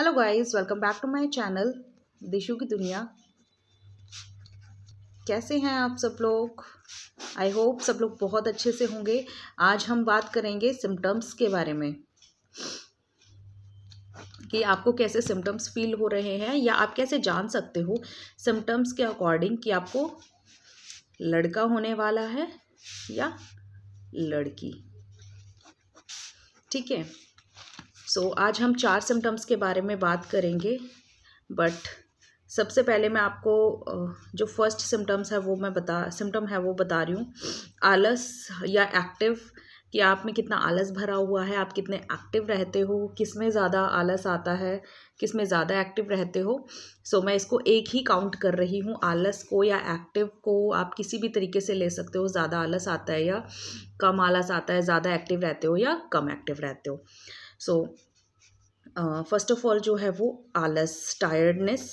hello guys welcome back to my channel Dishu की दुनिया कैसे हैं आप सब लोग आई होप सब लोग बहुत अच्छे से होंगे आज हम बात करेंगे सिम्टम्स के बारे में कि आपको कैसे सिम्टम्स फील हो रहे हैं या आप कैसे जान सकते हो सिम्टम्स के अकॉर्डिंग कि आपको लड़का होने वाला है या लड़की ठीक है सो so, आज हम चार सिम्टम्स के बारे में बात करेंगे बट सबसे पहले मैं आपको जो फर्स्ट सिम्टम्स है वो मैं बता सिम्टम है वो बता रही हूँ आलस या एक्टिव कि आप में कितना आलस भरा हुआ है आप कितने एक्टिव रहते हो किस में ज़्यादा आलस आता है किस में ज़्यादा एक्टिव रहते हो सो so, मैं इसको एक ही काउंट कर रही हूँ आलस को या एक्टिव को आप किसी भी तरीके से ले सकते हो ज़्यादा आलस आता है या कम आलस आता है ज़्यादा एक्टिव रहते हो या कम एक्टिव रहते हो सो फर्स्ट ऑफ ऑल जो है वो आलस टायर्डनेस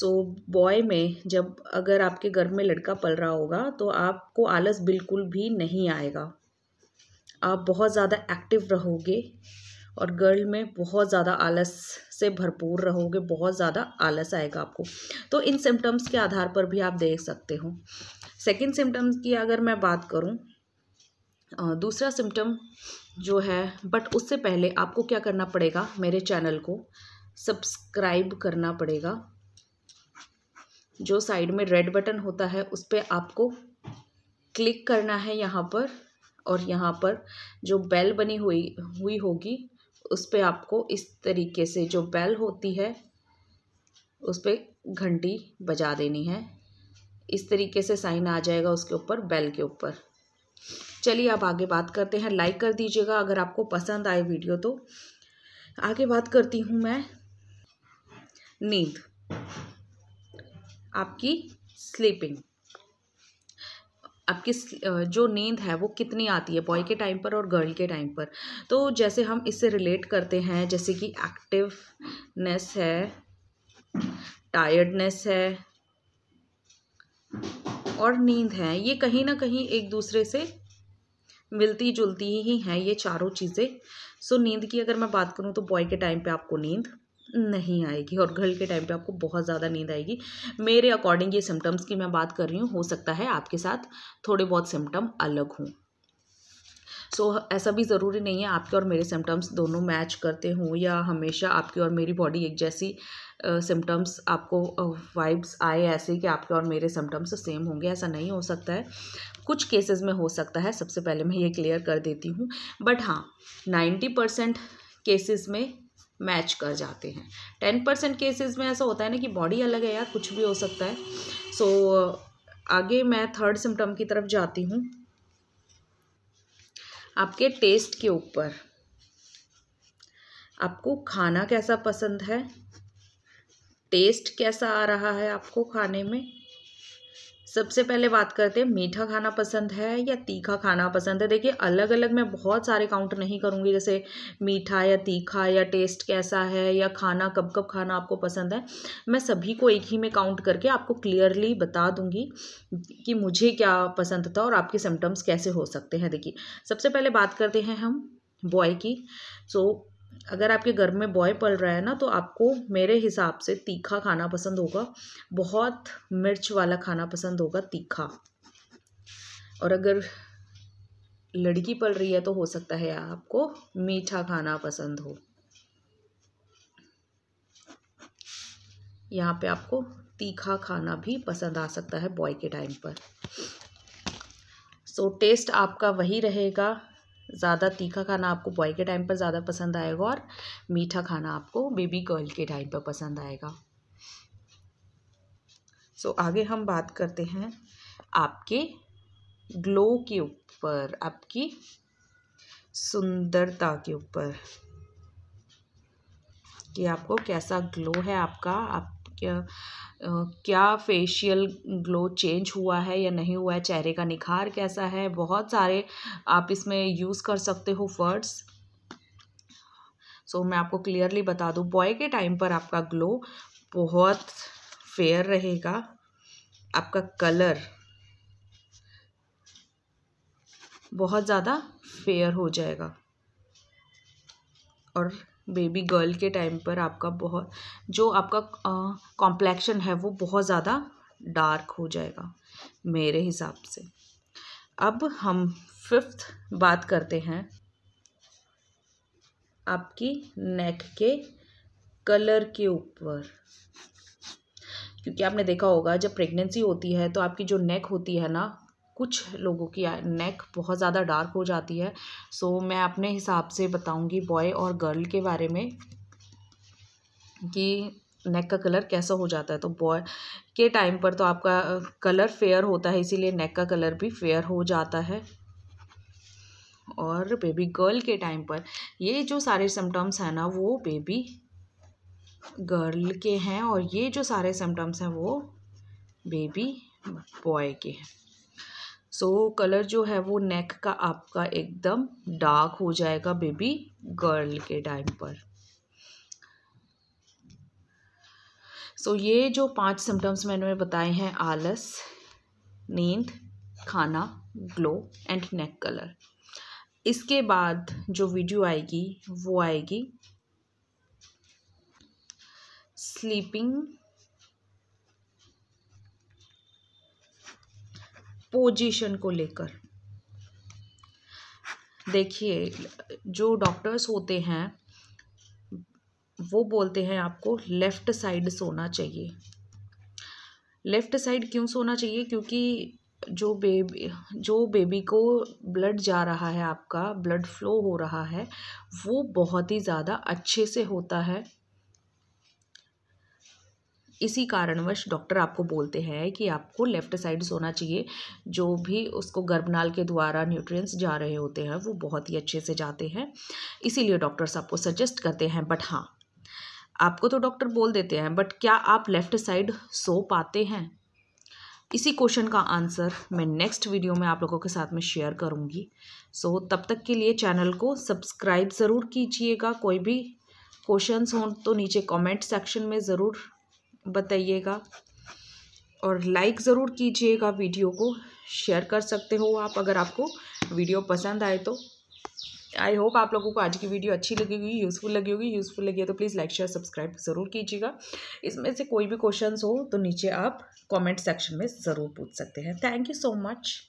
सो बॉय में जब अगर आपके घर में लड़का पल रहा होगा तो आपको आलस बिल्कुल भी नहीं आएगा आप बहुत ज़्यादा एक्टिव रहोगे और गर्ल में बहुत ज़्यादा आलस से भरपूर रहोगे बहुत ज़्यादा आलस आएगा आपको तो इन सिम्टम्स के आधार पर भी आप देख सकते हो सेकंड सिम्टम्स की अगर मैं बात करूँ दूसरा सिम्टम जो है बट उससे पहले आपको क्या करना पड़ेगा मेरे चैनल को सब्सक्राइब करना पड़ेगा जो साइड में रेड बटन होता है उस पर आपको क्लिक करना है यहाँ पर और यहाँ पर जो बेल बनी हुई हुई होगी उस पर आपको इस तरीके से जो बेल होती है उस पर घंटी बजा देनी है इस तरीके से साइन आ जाएगा उसके ऊपर बेल के ऊपर चलिए अब आगे बात करते हैं लाइक कर दीजिएगा अगर आपको पसंद आए वीडियो तो आगे बात करती हूँ मैं नींद आपकी स्लीपिंग आपकी जो नींद है वो कितनी आती है बॉय के टाइम पर और गर्ल के टाइम पर तो जैसे हम इससे रिलेट करते हैं जैसे कि एक्टिवनेस है टायर्डनेस है और नींद है ये कहीं ना कहीं एक दूसरे से मिलती जुलती ही हैं ये चारों चीज़ें सो नींद की अगर मैं बात करूँ तो बॉय के टाइम पे आपको नींद नहीं आएगी और घर के टाइम पे आपको बहुत ज़्यादा नींद आएगी मेरे अकॉर्डिंग ये सिम्टम्स की मैं बात कर रही हूँ हो सकता है आपके साथ थोड़े बहुत सिम्टम अलग हों सो so, ऐसा भी ज़रूरी नहीं है आपके और मेरे सिम्टम्स दोनों मैच करते हों या हमेशा आपकी और मेरी बॉडी एक जैसी सिम्टम्स uh, आपको वाइब्स uh, आए ऐसे कि आपके और मेरे सिम्टम्स सेम होंगे ऐसा नहीं हो सकता है कुछ केसेस में हो सकता है सबसे पहले मैं ये क्लियर कर देती हूँ बट हाँ नाइन्टी परसेंट केसेस में मैच कर जाते हैं टेन परसेंट केसेस में ऐसा होता है ना कि बॉडी अलग है यार कुछ भी हो सकता है सो so, आगे मैं थर्ड सिम्टम की तरफ जाती हूँ आपके टेस्ट के ऊपर आपको खाना कैसा पसंद है टेस्ट कैसा आ रहा है आपको खाने में सबसे पहले बात करते हैं मीठा खाना पसंद है या तीखा खाना पसंद है देखिए अलग अलग मैं बहुत सारे काउंट नहीं करूँगी जैसे मीठा या तीखा या टेस्ट कैसा है या खाना कब कब खाना आपको पसंद है मैं सभी को एक ही में काउंट करके आपको क्लियरली बता दूंगी कि मुझे क्या पसंद था और आपके सिम्टम्स कैसे हो सकते हैं देखिए सबसे पहले बात करते हैं हम बॉय की सो so, अगर आपके घर में बॉय पल रहा है ना तो आपको मेरे हिसाब से तीखा खाना पसंद होगा बहुत मिर्च वाला खाना पसंद होगा तीखा और अगर लड़की पल रही है तो हो सकता है आपको मीठा खाना पसंद हो यहाँ पे आपको तीखा खाना भी पसंद आ सकता है बॉय के टाइम पर सो so, टेस्ट आपका वही रहेगा ज़्यादा तीखा खाना आपको बॉय के टाइम पर ज़्यादा पसंद आएगा और मीठा खाना आपको बेबी गर्ल के टाइम पर पसंद आएगा सो so, आगे हम बात करते हैं आपके ग्लो के ऊपर आपकी सुंदरता के ऊपर कि आपको कैसा ग्लो है आपका आप क्या क्या फेशियल ग्लो चेंज हुआ है या नहीं हुआ है चेहरे का निखार कैसा है बहुत सारे आप इसमें यूज़ कर सकते हो वर्ड्स सो so, मैं आपको क्लियरली बता दूँ बॉय के टाइम पर आपका ग्लो बहुत फेयर रहेगा आपका कलर बहुत ज़्यादा फेयर हो जाएगा और बेबी गर्ल के टाइम पर आपका बहुत जो आपका कॉम्प्लेक्शन है वो बहुत ज़्यादा डार्क हो जाएगा मेरे हिसाब से अब हम फिफ्थ बात करते हैं आपकी नेक के कलर के ऊपर क्योंकि आपने देखा होगा जब प्रेगनेंसी होती है तो आपकी जो नेक होती है ना कुछ लोगों की नेक बहुत ज़्यादा डार्क हो जाती है सो so, मैं अपने हिसाब से बताऊंगी बॉय और गर्ल के बारे में कि नेक का कलर कैसा हो जाता है तो बॉय के टाइम पर तो आपका कलर फेयर होता है इसीलिए नेक का कलर भी फेयर हो जाता है और बेबी गर्ल के टाइम पर ये जो सारे सिम्टम्स हैं ना वो बेबी गर्ल के हैं और ये जो सारे सिम्टम्स हैं वो बेबी बॉय के हैं सो कलर जो है वो नेक का आपका एकदम डार्क हो जाएगा बेबी गर्ल के टाइम पर सो so, ये जो पांच सिम्टम्स मैंने बताए हैं आलस नींद खाना ग्लो एंड नेक कलर इसके बाद जो वीडियो आएगी वो आएगी स्लीपिंग पोजीशन को लेकर देखिए जो डॉक्टर्स होते हैं वो बोलते हैं आपको लेफ़्ट साइड सोना चाहिए लेफ़्ट साइड क्यों सोना चाहिए क्योंकि जो बेबी जो बेबी को ब्लड जा रहा है आपका ब्लड फ्लो हो रहा है वो बहुत ही ज़्यादा अच्छे से होता है इसी कारणवश डॉक्टर आपको बोलते हैं कि आपको लेफ़्ट साइड सोना चाहिए जो भी उसको गर्भनाल के द्वारा न्यूट्रिएंट्स जा रहे होते हैं वो बहुत ही अच्छे से जाते हैं इसीलिए डॉक्टर्स आपको सजेस्ट करते हैं बट हाँ आपको तो डॉक्टर बोल देते हैं बट क्या आप लेफ़्ट साइड सो पाते हैं इसी क्वेश्चन का आंसर मैं नेक्स्ट वीडियो में आप लोगों के साथ में शेयर करूँगी सो so, तब तक के लिए चैनल को सब्सक्राइब ज़रूर कीजिएगा कोई भी क्वेश्चंस हों तो नीचे कमेंट सेक्शन में ज़रूर बताइएगा और लाइक ज़रूर कीजिएगा वीडियो को शेयर कर सकते हो आप अगर आपको वीडियो पसंद आए तो आई होप आप लोगों को आज की वीडियो अच्छी लगी होगी यूज़फुल लगी होगी यूज़फुल लगी है तो प्लीज़ लाइक शेयर सब्सक्राइब ज़रूर कीजिएगा इसमें से कोई भी क्वेश्चन हो तो नीचे आप कमेंट सेक्शन में ज़रूर पूछ सकते हैं थैंक यू सो मच